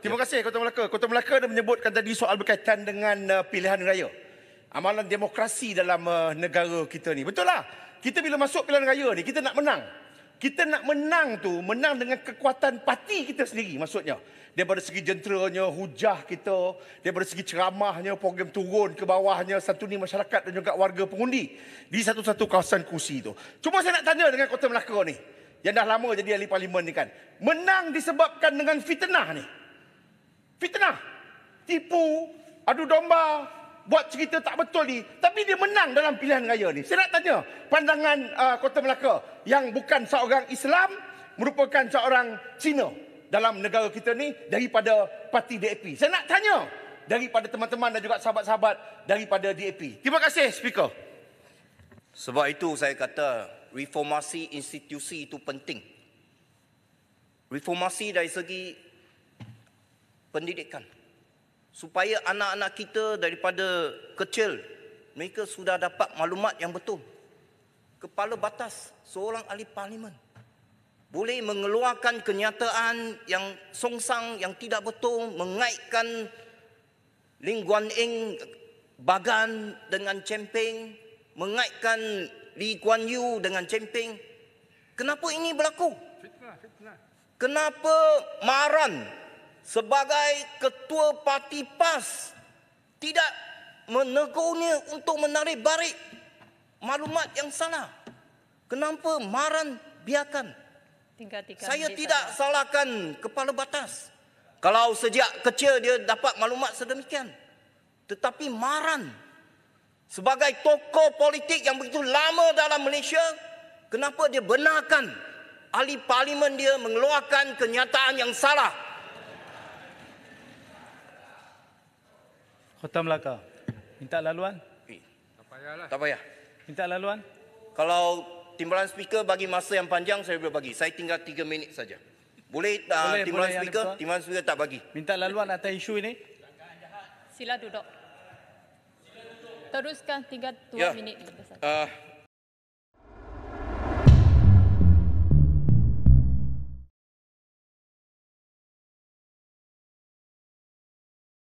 Terima ya. kasih Kota Melaka. Kota Melaka dah menyebutkan tadi soal berkaitan dengan uh, pilihan raya. Amalan demokrasi dalam uh, negara kita ni. Betul lah. Kita bila masuk pilihan raya ni, kita nak menang. Kita nak menang tu, menang dengan kekuatan parti kita sendiri maksudnya. Daripada segi jenteranya, hujah kita. Daripada segi ceramahnya, program turun ke bawahnya. Satu ni masyarakat dan juga warga pengundi. Di satu-satu kawasan kursi tu. Cuma saya nak tanya dengan Kota Melaka ni. Yang dah lama jadi ahli parlimen ni kan. Menang disebabkan dengan fitnah ni fitnah, tipu, adu domba, buat cerita tak betul ni. Tapi dia menang dalam pilihan raya ni. Saya nak tanya pandangan uh, Kota Melaka yang bukan seorang Islam, merupakan seorang Cina dalam negara kita ni daripada parti DAP. Saya nak tanya daripada teman-teman dan juga sahabat-sahabat daripada DAP. Terima kasih speaker. Sebab itu saya kata reformasi institusi itu penting. Reformasi dari segi pendidikan supaya anak-anak kita daripada kecil mereka sudah dapat maklumat yang betul kepala batas seorang ahli parlimen boleh mengeluarkan kenyataan yang songsang yang tidak betul mengaitkan Ling Guan Eng Bagan dengan Cempeng mengaitkan Li Kuan Yu dengan Cempeng kenapa ini berlaku kenapa Maran sebagai ketua parti PAS tidak menegurnya untuk menarik balik maklumat yang salah. Kenapa Maran biarkan? Tinggalkan Saya tidak sana. salahkan kepala batas. Kalau sejak kecil dia dapat maklumat sedemikian. Tetapi Maran sebagai tokoh politik yang begitu lama dalam Malaysia, kenapa dia benarkan ahli parlimen dia mengeluarkan kenyataan yang salah? Kota Melaka. Minta laluan? Eh, tak payah lah. Tak payah. Minta laluan? Kalau timbalan speaker bagi masa yang panjang saya boleh bagi. Saya tinggal tiga minit saja. Boleh, boleh timbalan boleh speaker? Timbalan speaker tak bagi. Minta laluan atas isu ini? Sila duduk. Teruskan tinggal dua ya. minit. Uh,